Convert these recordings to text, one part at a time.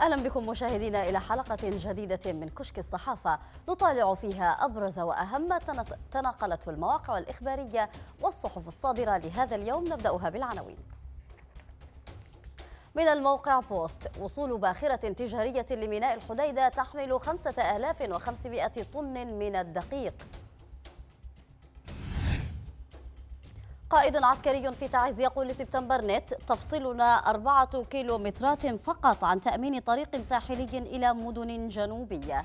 أهلا بكم مشاهدينا إلى حلقة جديدة من كشك الصحافة نطالع فيها أبرز وأهم ما تناقلته المواقع الإخبارية والصحف الصادرة لهذا اليوم نبدأها بالعناوين من الموقع بوست وصول باخرة تجارية لميناء الحديدة تحمل 5500 طن من الدقيق قائد عسكري في تعز يقول لسبتمبر نت تفصلنا أربعة كيلومترات فقط عن تأمين طريق ساحلي إلى مدن جنوبية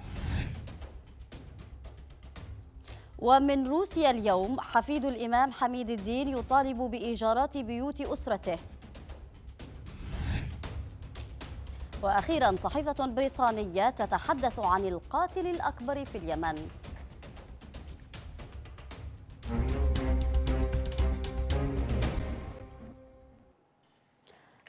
ومن روسيا اليوم حفيد الإمام حميد الدين يطالب بإيجارات بيوت أسرته وأخيرا صحيفة بريطانية تتحدث عن القاتل الأكبر في اليمن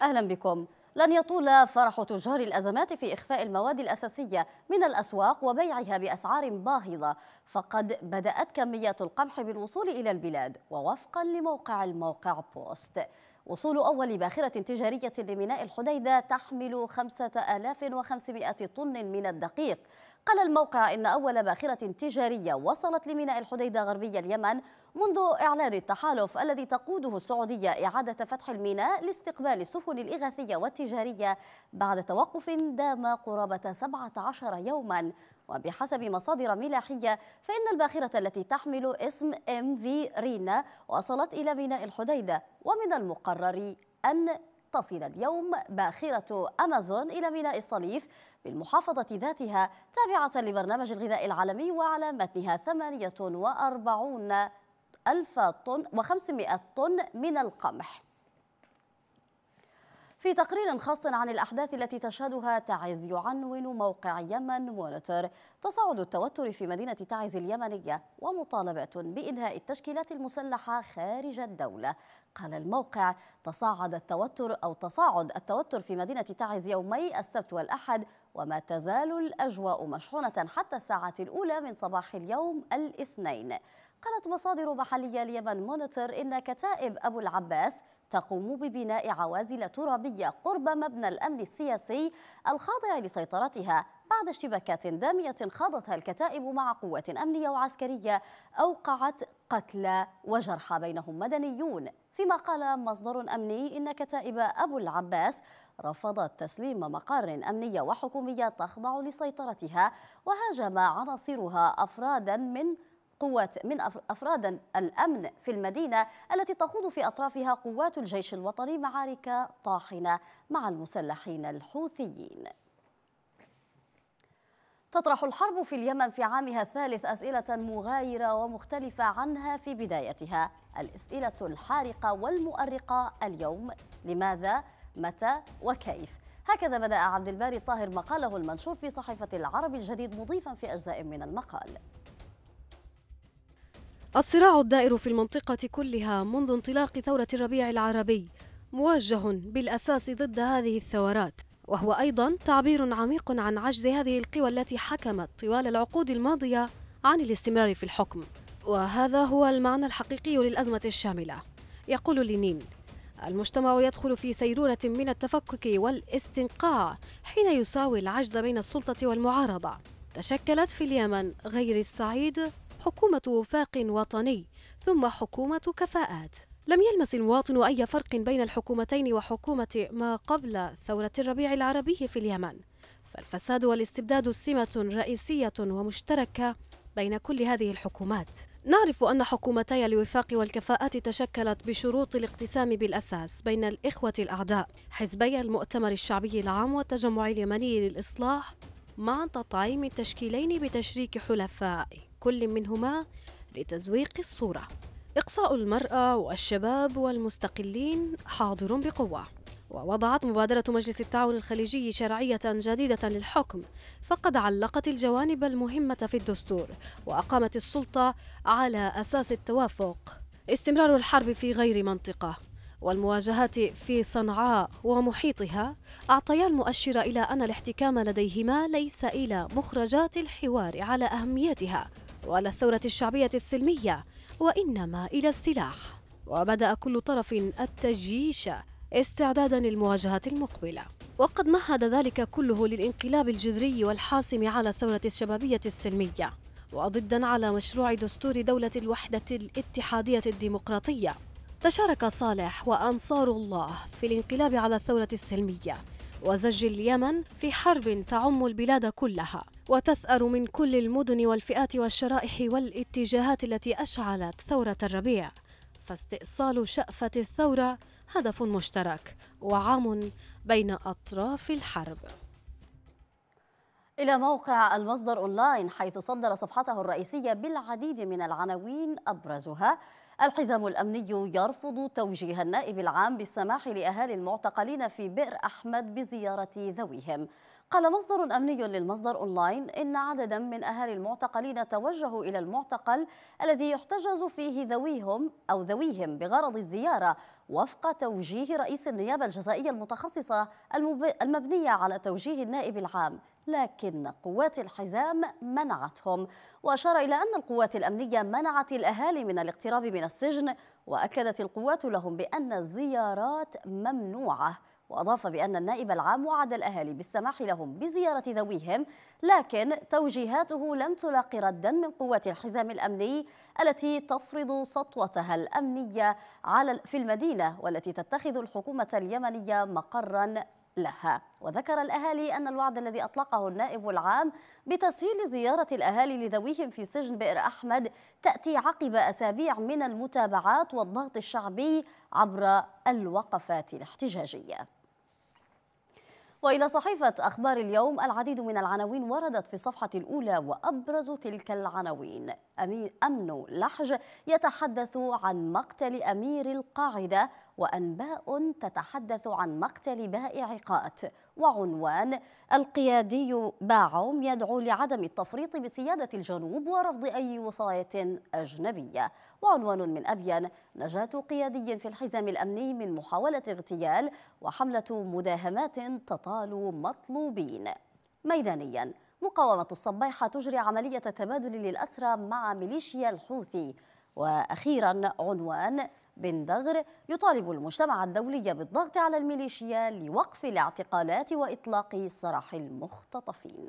أهلا بكم لن يطول فرح تجار الأزمات في إخفاء المواد الأساسية من الأسواق وبيعها بأسعار باهظة فقد بدأت كميات القمح بالوصول إلى البلاد ووفقا لموقع الموقع بوست وصول أول باخرة تجارية لميناء الحديدة تحمل 5500 طن من الدقيق قال الموقع إن أول باخرة تجارية وصلت لميناء الحديدة غربي اليمن منذ إعلان التحالف الذي تقوده السعودية إعادة فتح الميناء لاستقبال السفن الإغاثية والتجارية بعد توقف دام قرابة 17 يوما وبحسب مصادر ملاحية فإن الباخرة التي تحمل اسم ام في رينا وصلت إلى ميناء الحديدة ومن المقرر أن تصل اليوم باخرة أمازون إلى ميناء الصليف بالمحافظة ذاتها تابعة لبرنامج الغذاء العالمي وعلى متنها 48 ألف طن و500 طن من القمح في تقرير خاص عن الأحداث التي تشهدها تعز يعنون موقع يمن مونيتور تصاعد التوتر في مدينة تعز اليمنية ومطالبة بإنهاء التشكيلات المسلحة خارج الدولة قال الموقع تصاعد التوتر أو تصاعد التوتر في مدينة تعز يومي السبت والأحد وما تزال الأجواء مشحونة حتى الساعة الأولى من صباح اليوم الاثنين قالت مصادر محلية اليمن مونيتور إن كتائب أبو العباس تقوم ببناء عوازل ترابية قرب مبنى الأمن السياسي الخاضع لسيطرتها بعد اشتباكات دامية خاضتها الكتائب مع قوة أمنية وعسكرية أوقعت قتلى وجرحى بينهم مدنيون فيما قال مصدر أمني إن كتائب أبو العباس رفضت تسليم مقر أمنية وحكومية تخضع لسيطرتها وهاجم عناصرها أفرادا من قوات من أفراد الأمن في المدينة التي تخوض في أطرافها قوات الجيش الوطني معارك طاحنة مع المسلحين الحوثيين تطرح الحرب في اليمن في عامها الثالث أسئلة مغايرة ومختلفة عنها في بدايتها الأسئلة الحارقة والمؤرقة اليوم لماذا؟ متى؟ وكيف؟ هكذا بدأ عبد الباري الطاهر مقاله المنشور في صحيفة العرب الجديد مضيفا في أجزاء من المقال الصراع الدائر في المنطقة كلها منذ انطلاق ثورة الربيع العربي موجه بالأساس ضد هذه الثورات وهو أيضا تعبير عميق عن عجز هذه القوى التي حكمت طوال العقود الماضية عن الاستمرار في الحكم وهذا هو المعنى الحقيقي للأزمة الشاملة يقول لينين المجتمع يدخل في سيرورة من التفكك والاستنقاع حين يساوي العجز بين السلطة والمعارضة تشكلت في اليمن غير السعيد حكومة وفاق وطني ثم حكومة كفاءات لم يلمس المواطن أي فرق بين الحكومتين وحكومة ما قبل ثورة الربيع العربي في اليمن فالفساد والاستبداد سمة رئيسية ومشتركة بين كل هذه الحكومات نعرف أن حكومتي الوفاق والكفاءات تشكلت بشروط الاقتسام بالأساس بين الإخوة الأعداء حزبي المؤتمر الشعبي العام والتجمع اليمني للإصلاح مع تطعيم التشكيلين بتشريك حلفائه كل منهما لتزويق الصورة إقصاء المرأة والشباب والمستقلين حاضر بقوة ووضعت مبادرة مجلس التعاون الخليجي شرعية جديدة للحكم فقد علقت الجوانب المهمة في الدستور وأقامت السلطة على أساس التوافق استمرار الحرب في غير منطقة والمواجهات في صنعاء ومحيطها أعطيا المؤشر إلى أن الاحتكام لديهما ليس إلى مخرجات الحوار على أهميتها ولا الثورة الشعبية السلمية وإنما إلى السلاح وبدأ كل طرف التجيش استعدادا للمواجهة المقبلة وقد مهد ذلك كله للانقلاب الجذري والحاسم على الثورة الشبابية السلمية وضدا على مشروع دستور دولة الوحدة الاتحادية الديمقراطية تشارك صالح وأنصار الله في الانقلاب على الثورة السلمية وزج اليمن في حرب تعم البلاد كلها وتثأر من كل المدن والفئات والشرائح والاتجاهات التي أشعلت ثورة الربيع فاستئصال شأفة الثورة هدف مشترك وعام بين أطراف الحرب إلى موقع المصدر أونلاين حيث صدر صفحته الرئيسية بالعديد من العناوين أبرزها الحزام الأمني يرفض توجيه النائب العام بالسماح لأهالي المعتقلين في بئر أحمد بزيارة ذويهم قال مصدر أمني للمصدر أونلاين إن عددا من أهالي المعتقلين توجهوا إلى المعتقل الذي يحتجز فيه ذويهم أو ذويهم بغرض الزيارة وفق توجيه رئيس النيابة الجزائية المتخصصة المبنية على توجيه النائب العام لكن قوات الحزام منعتهم وأشار إلى أن القوات الأمنية منعت الأهالي من الاقتراب من السجن وأكدت القوات لهم بأن الزيارات ممنوعة وأضاف بأن النائب العام وعد الأهالي بالسماح لهم بزيارة ذويهم لكن توجيهاته لم تلاق ردا من قوات الحزام الأمني التي تفرض سطوتها الأمنية على في المدينة والتي تتخذ الحكومة اليمنية مقرا لها وذكر الأهالي أن الوعد الذي أطلقه النائب العام بتسهيل زيارة الأهالي لذويهم في سجن بئر أحمد تأتي عقب أسابيع من المتابعات والضغط الشعبي عبر الوقفات الاحتجاجية وإلى صحيفة أخبار اليوم العديد من العناوين وردت في الصفحة الأولى وأبرز تلك العناوين أمين أمن لحج يتحدث عن مقتل أمير القاعدة وأنباء تتحدث عن مقتل بائع قات وعنوان القيادي باعوم يدعو لعدم التفريط بسيادة الجنوب ورفض أي وصاية أجنبية وعنوان من أبين نجاة قيادي في الحزام الأمني من محاولة اغتيال وحملة مداهمات تطال مطلوبين ميدانياً مقاومة الصبيحة تجري عملية تبادل للأسرى مع ميليشيا الحوثي وأخيرا عنوان بن دغر يطالب المجتمع الدولي بالضغط على الميليشيا لوقف الاعتقالات وإطلاق سراح المختطفين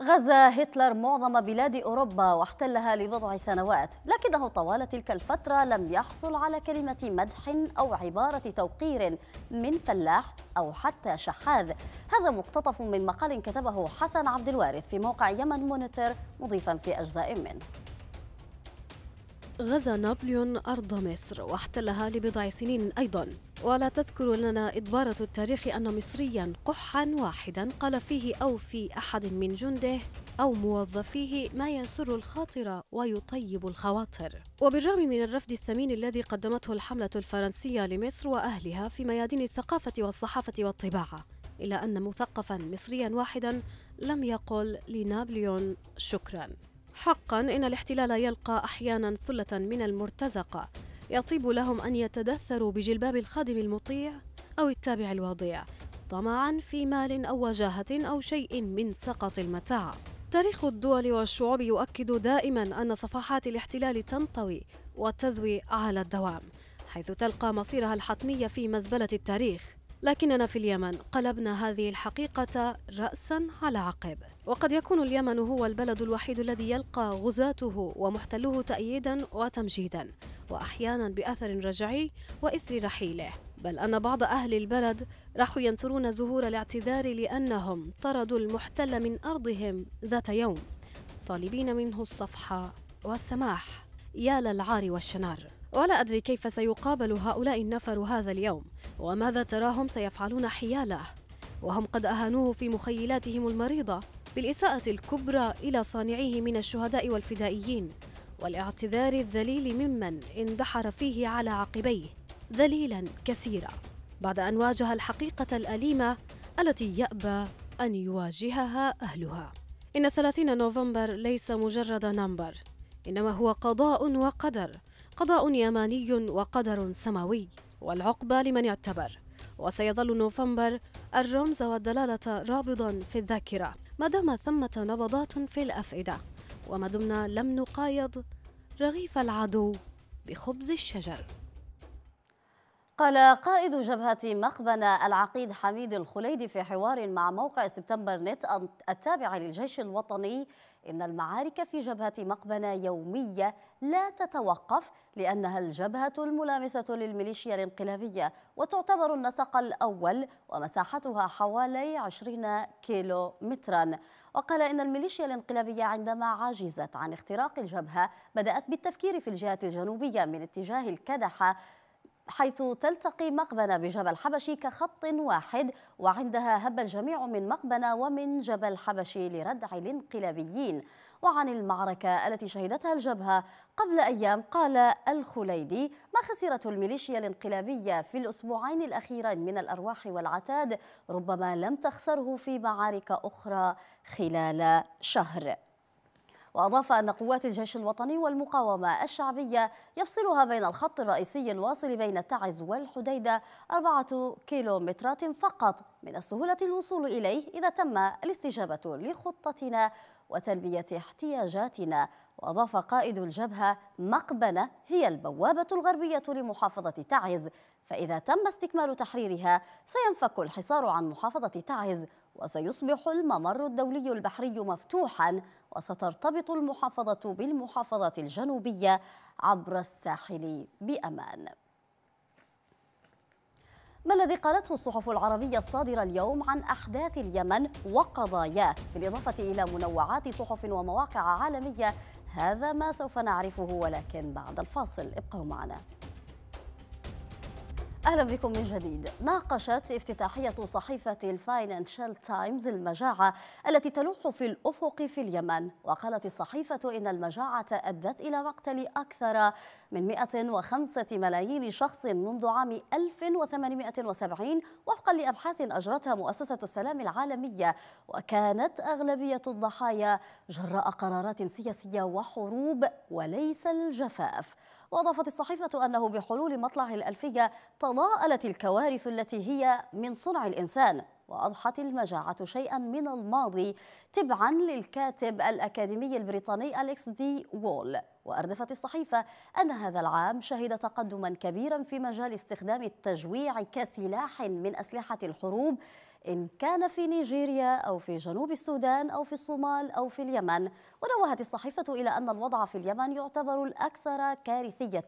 غزا هتلر معظم بلاد أوروبا واحتلها لبضع سنوات لكنه طوال تلك الفترة لم يحصل على كلمة مدح أو عبارة توقير من فلاح أو حتى شحاذ هذا مقتطف من مقال كتبه حسن عبد الوارث في موقع يمن مونيتور مضيفا في أجزاء منه غزا نابليون أرض مصر واحتلها لبضع سنين أيضا ولا تذكر لنا إدبارة التاريخ أن مصريا قحا واحدا قال فيه أو في أحد من جنده أو موظفيه ما يسر الخاطر ويطيب الخواطر وبالرغم من الرفض الثمين الذي قدمته الحملة الفرنسية لمصر وأهلها في ميادين الثقافة والصحافة والطباعة إلا أن مثقفا مصريا واحدا لم يقل لنابليون شكرا حقا إن الاحتلال يلقى أحيانا ثلة من المرتزقة يطيب لهم أن يتدثروا بجلباب الخادم المطيع أو التابع الوضيع طمعا في مال أو وجاهة أو شيء من سقط المتاع تاريخ الدول والشعوب يؤكد دائما أن صفحات الاحتلال تنطوي وتذوي على الدوام حيث تلقى مصيرها الحتمي في مزبلة التاريخ لكننا في اليمن قلبنا هذه الحقيقة رأسا على عقب وقد يكون اليمن هو البلد الوحيد الذي يلقى غزاته ومحتلوه تأييدا وتمجيدا وأحيانا بأثر رجعي وإثر رحيله بل أن بعض أهل البلد راحوا ينثرون زهور الاعتذار لأنهم طردوا المحتل من أرضهم ذات يوم طالبين منه الصفحة والسماح يا للعار والشنار ولا أدري كيف سيقابل هؤلاء النفر هذا اليوم وماذا تراهم سيفعلون حياله وهم قد أهانوه في مخيلاتهم المريضة بالإساءة الكبرى إلى صانعيه من الشهداء والفدائيين والاعتذار الذليل ممن اندحر فيه على عقبيه ذليلا كثيرا بعد أن واجه الحقيقة الأليمة التي يأبى أن يواجهها أهلها إن 30 نوفمبر ليس مجرد نمبر إنما هو قضاء وقدر قضاء يماني وقدر سماوي والعقبة لمن اعتبر وسيظل نوفمبر الرمز والدلالة رابضا في الذاكرة ما دام ثمة نبضات في الأفئدة وما دمنا لم نقايض رغيف العدو بخبز الشجر قال قائد جبهة مخبنة العقيد حميد الخليدي في حوار مع موقع سبتمبر نت التابع للجيش الوطني إن المعارك في جبهة مقبنة يومية لا تتوقف لأنها الجبهة الملامسة للميليشيا الانقلابية وتعتبر النسق الأول ومساحتها حوالي 20 كيلو مترا وقال إن الميليشيا الانقلابية عندما عجزت عن اختراق الجبهة بدأت بالتفكير في الجهة الجنوبية من اتجاه الكدحة حيث تلتقي مقبنة بجبل حبشي كخط واحد وعندها هب الجميع من مقبنة ومن جبل حبشي لردع الانقلابيين وعن المعركة التي شهدتها الجبهة قبل أيام قال الخليدي ما خسرته الميليشيا الانقلابية في الأسبوعين الأخيرين من الأرواح والعتاد ربما لم تخسره في معارك أخرى خلال شهر وأضاف أن قوات الجيش الوطني والمقاومة الشعبية يفصلها بين الخط الرئيسي الواصل بين تعز والحديدة أربعة كيلومترات فقط من السهولة الوصول إليه إذا تم الاستجابة لخطتنا وتلبية احتياجاتنا وأضاف قائد الجبهة مقبنة هي البوابة الغربية لمحافظة تعز فإذا تم استكمال تحريرها سينفك الحصار عن محافظة تعز وسيصبح الممر الدولي البحري مفتوحا وسترتبط المحافظة بالمحافظة الجنوبية عبر الساحل بأمان ما الذي قالته الصحف العربية الصادرة اليوم عن أحداث اليمن وقضاياه بالإضافة إلى منوعات صحف ومواقع عالمية هذا ما سوف نعرفه ولكن بعد الفاصل ابقوا معنا أهلا بكم من جديد ناقشت افتتاحية صحيفة الفاينانشال تايمز المجاعة التي تلوح في الأفق في اليمن وقالت الصحيفة إن المجاعة أدت إلى مقتل أكثر من 105 ملايين شخص منذ عام 1870 وفقا لأبحاث أجرتها مؤسسة السلام العالمية وكانت أغلبية الضحايا جراء قرارات سياسية وحروب وليس الجفاف وأضافت الصحيفة أنه بحلول مطلع الألفية تضاءلت الكوارث التي هي من صنع الإنسان وأضحت المجاعة شيئا من الماضي تبعا للكاتب الأكاديمي البريطاني أليكس دي وول وأردفت الصحيفة أن هذا العام شهد تقدما كبيرا في مجال استخدام التجويع كسلاح من أسلحة الحروب إن كان في نيجيريا أو في جنوب السودان أو في الصومال أو في اليمن ونوهت الصحيفة إلى أن الوضع في اليمن يعتبر الأكثر كارثية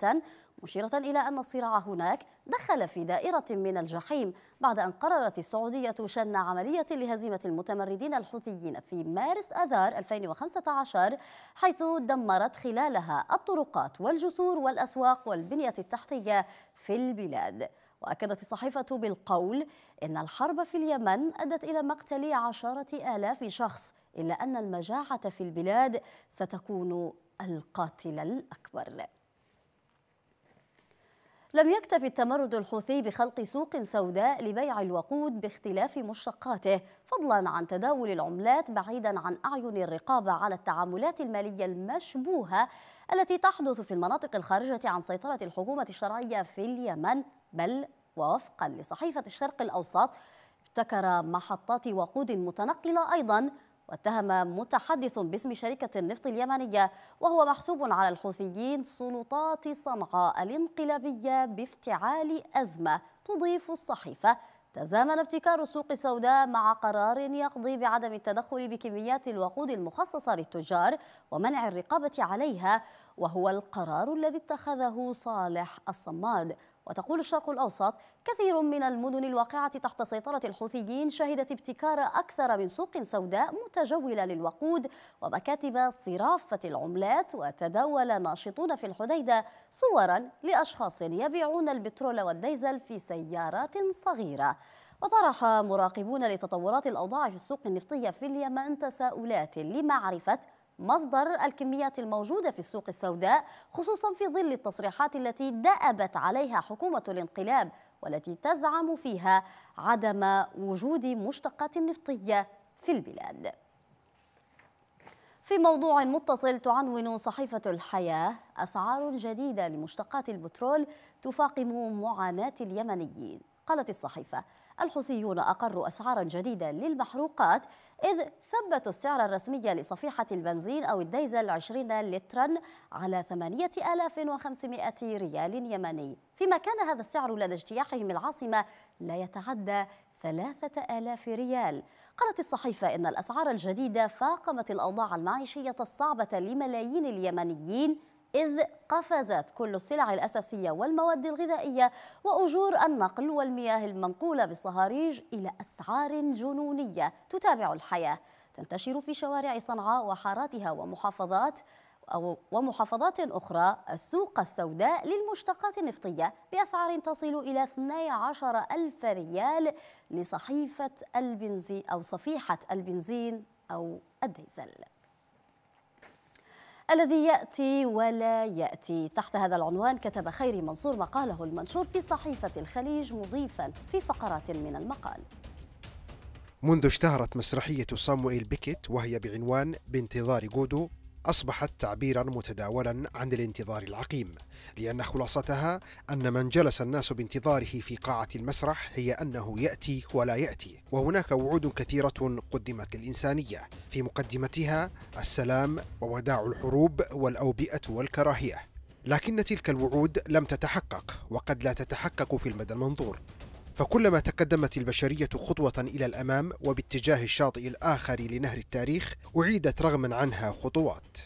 مشيرة إلى أن الصراع هناك دخل في دائرة من الجحيم بعد أن قررت السعودية شن عملية لهزيمة المتمردين الحوثيين في مارس أذار 2015 حيث دمرت خلالها الطرقات والجسور والأسواق والبنية التحتية في البلاد وأكدت الصحيفة بالقول إن الحرب في اليمن أدت إلى مقتل عشرة آلاف شخص إلا أن المجاعة في البلاد ستكون القاتل الأكبر لم يكتف التمرد الحوثي بخلق سوق سوداء لبيع الوقود باختلاف مشتقاته فضلا عن تداول العملات بعيدا عن أعين الرقابة على التعاملات المالية المشبوهة التي تحدث في المناطق الخارجة عن سيطرة الحكومة الشرعية في اليمن بل ووفقا لصحيفة الشرق الأوسط ابتكر محطات وقود متنقلة أيضا واتهم متحدث باسم شركة النفط اليمنية وهو محسوب على الحوثيين سلطات صنعاء الانقلابية بافتعال أزمة تضيف الصحيفة تزامن ابتكار السوق السوداء مع قرار يقضي بعدم التدخل بكميات الوقود المخصصة للتجار ومنع الرقابة عليها وهو القرار الذي اتخذه صالح الصماد وتقول الشرق الأوسط كثير من المدن الواقعة تحت سيطرة الحوثيين شهدت ابتكار أكثر من سوق سوداء متجولة للوقود ومكاتب صرافة العملات وتداول ناشطون في الحديدة صورا لأشخاص يبيعون البترول والديزل في سيارات صغيرة وطرح مراقبون لتطورات الأوضاع في السوق النفطية في اليمن تساؤلات لمعرفة مصدر الكميات الموجودة في السوق السوداء خصوصا في ظل التصريحات التي دأبت عليها حكومة الانقلاب والتي تزعم فيها عدم وجود مشتقات نفطية في البلاد في موضوع متصل تعنون صحيفة الحياة أسعار جديدة لمشتقات البترول تفاقم معاناة اليمنيين قالت الصحيفة الحوثيون أقروا أسعارا جديدة للمحروقات إذ ثبتوا السعر الرسمي لصفيحة البنزين أو الديزل 20 لترا على 8500 ريال يمني فيما كان هذا السعر لدى اجتياحهم العاصمة لا يتعدى 3000 ريال قالت الصحيفة إن الأسعار الجديدة فاقمت الأوضاع المعيشية الصعبة لملايين اليمنيين إذ قفزت كل السلع الأساسية والمواد الغذائية وأجور النقل والمياه المنقولة بالصهاريج إلى أسعار جنونية تتابع الحياة تنتشر في شوارع صنعاء وحاراتها ومحافظات أو ومحافظات أخرى السوق السوداء للمشتقات النفطية بأسعار تصل إلى 12 ألف ريال لصحيفة البنزين أو صفيحة البنزين أو الديزل الذي يأتي ولا يأتي تحت هذا العنوان كتب خيري منصور مقاله المنشور في صحيفة الخليج مضيفا في فقرات من المقال منذ اشتهرت مسرحية صامويل بيكيت وهي بعنوان بانتظار جودو أصبحت تعبيرا متداولا عن الانتظار العقيم لأن خلاصتها أن من جلس الناس بانتظاره في قاعة المسرح هي أنه يأتي ولا يأتي وهناك وعود كثيرة قدمت للإنسانية في مقدمتها السلام ووداع الحروب والأوبئة والكراهية لكن تلك الوعود لم تتحقق وقد لا تتحقق في المدى المنظور فكلما تقدمت البشرية خطوة إلى الأمام وباتجاه الشاطئ الآخر لنهر التاريخ أعيدت رغما عنها خطوات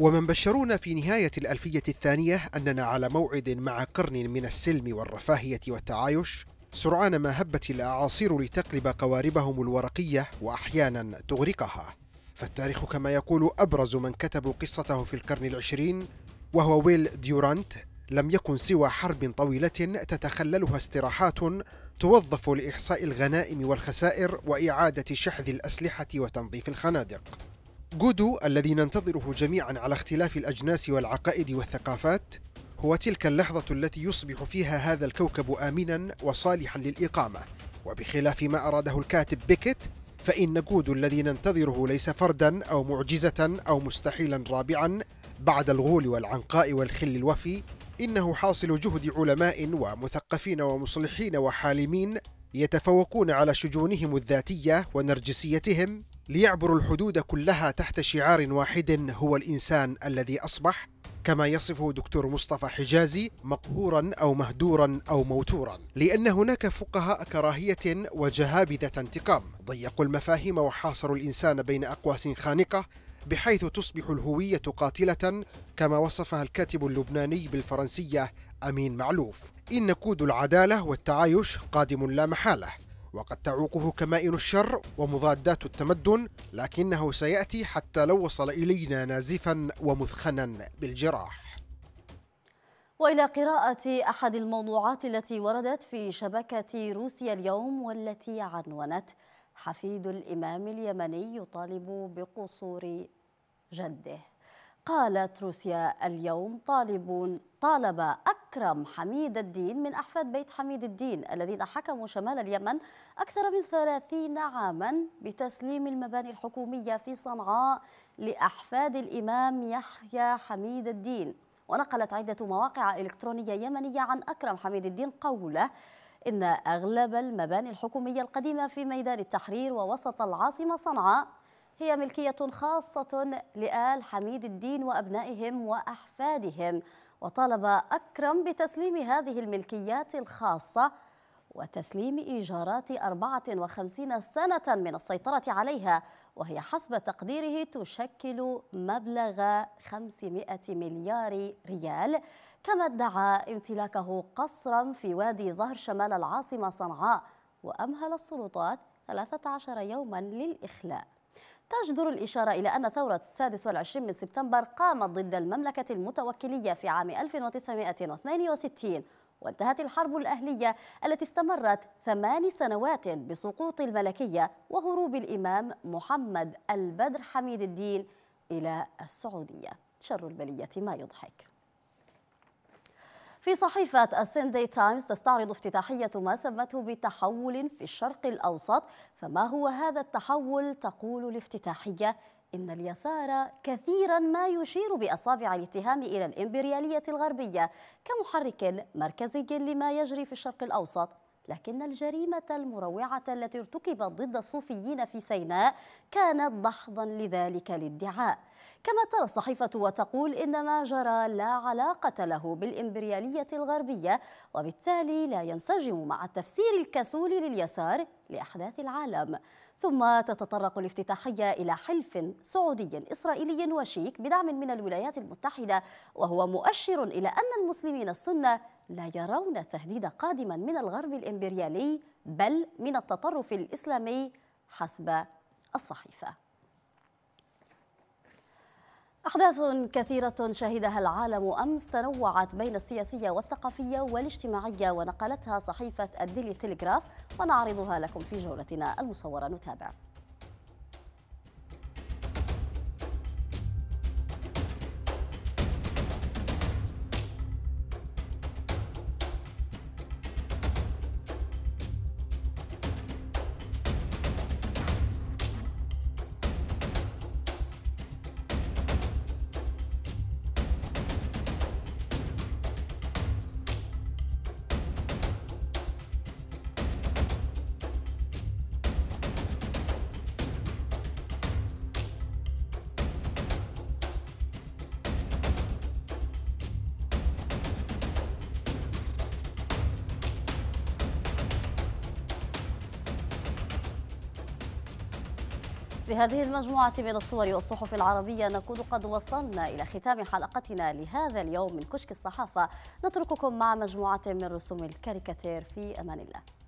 ومن بشرونا في نهاية الألفية الثانية أننا على موعد مع قرن من السلم والرفاهية والتعايش سرعان ما هبت الأعاصير لتقلب قواربهم الورقية وأحيانا تغرقها فالتاريخ كما يقول أبرز من كتبوا قصته في القرن العشرين وهو ويل ديورانت لم يكن سوى حرب طويلة تتخللها استراحات توظف لإحصاء الغنائم والخسائر وإعادة شحذ الأسلحة وتنظيف الخنادق جودو الذي ننتظره جميعا على اختلاف الأجناس والعقائد والثقافات هو تلك اللحظة التي يصبح فيها هذا الكوكب آمنا وصالحا للإقامة وبخلاف ما أراده الكاتب بيكيت فإن جودو الذي ننتظره ليس فردا أو معجزة أو مستحيلا رابعا بعد الغول والعنقاء والخل الوفي إنه حاصل جهد علماء ومثقفين ومصلحين وحالمين يتفوقون على شجونهم الذاتية ونرجسيتهم ليعبروا الحدود كلها تحت شعار واحد هو الإنسان الذي أصبح كما يصفه دكتور مصطفى حجازي مقهورا أو مهدورا أو موتورا لأن هناك فقهاء كراهية وجهابذة انتقام ضيقوا المفاهيم وحاصروا الإنسان بين أقواس خانقة بحيث تصبح الهوية قاتلة كما وصفها الكاتب اللبناني بالفرنسية أمين معلوف إن كود العدالة والتعايش قادم لا محالة وقد تعوقه كمائن الشر ومضادات التمدن لكنه سيأتي حتى لو وصل إلينا نازفا ومثخنا بالجراح والى قراءه احد الموضوعات التي وردت في شبكه روسيا اليوم والتي عنونت حفيد الإمام اليمني يطالب بقصور جده قالت روسيا اليوم طالبون طالب أكرم حميد الدين من أحفاد بيت حميد الدين الذين حكموا شمال اليمن أكثر من 30 عاما بتسليم المباني الحكومية في صنعاء لأحفاد الإمام يحيى حميد الدين ونقلت عدة مواقع إلكترونية يمنية عن أكرم حميد الدين قوله إن أغلب المباني الحكومية القديمة في ميدان التحرير ووسط العاصمة صنعاء هي ملكية خاصة لآل حميد الدين وأبنائهم وأحفادهم وطالب أكرم بتسليم هذه الملكيات الخاصة وتسليم إيجارات 54 سنة من السيطرة عليها وهي حسب تقديره تشكل مبلغ 500 مليار ريال كما ادعى امتلاكه قصرا في وادي ظهر شمال العاصمة صنعاء وأمهل السلطات 13 يوما للإخلاء تجدر الإشارة إلى أن ثورة 26 من سبتمبر قامت ضد المملكة المتوكلية في عام 1962 وانتهت الحرب الأهلية التي استمرت ثمان سنوات بسقوط الملكية وهروب الإمام محمد البدر حميد الدين إلى السعودية شر البلية ما يضحك في صحيفة السندي تايمز تستعرض افتتاحية ما سمته بتحول في الشرق الأوسط فما هو هذا التحول تقول الافتتاحية إن اليسار كثيرا ما يشير بأصابع الاتهام إلى الإمبريالية الغربية كمحرك مركزي لما يجري في الشرق الأوسط لكن الجريمة المروعة التي ارتكبت ضد الصوفيين في سيناء كانت دحضا لذلك الادعاء كما ترى الصحيفة وتقول إن ما جرى لا علاقة له بالإمبريالية الغربية وبالتالي لا ينسجم مع التفسير الكسول لليسار لأحداث العالم ثم تتطرق الافتتاحية إلى حلف سعودي إسرائيلي وشيك بدعم من الولايات المتحدة وهو مؤشر إلى أن المسلمين السنة لا يرون تهديد قادما من الغرب الإمبريالي بل من التطرف الإسلامي حسب الصحيفة أحداث كثيرة شهدها العالم أمس تنوعت بين السياسية والثقافية والاجتماعية ونقلتها صحيفة الديلي تيليغراف ونعرضها لكم في جولتنا المصورة نتابع بهذه المجموعة من الصور والصحف العربية نكون قد وصلنا إلى ختام حلقتنا لهذا اليوم من كشك الصحافة نترككم مع مجموعة من رسوم الكاريكاتير في أمان الله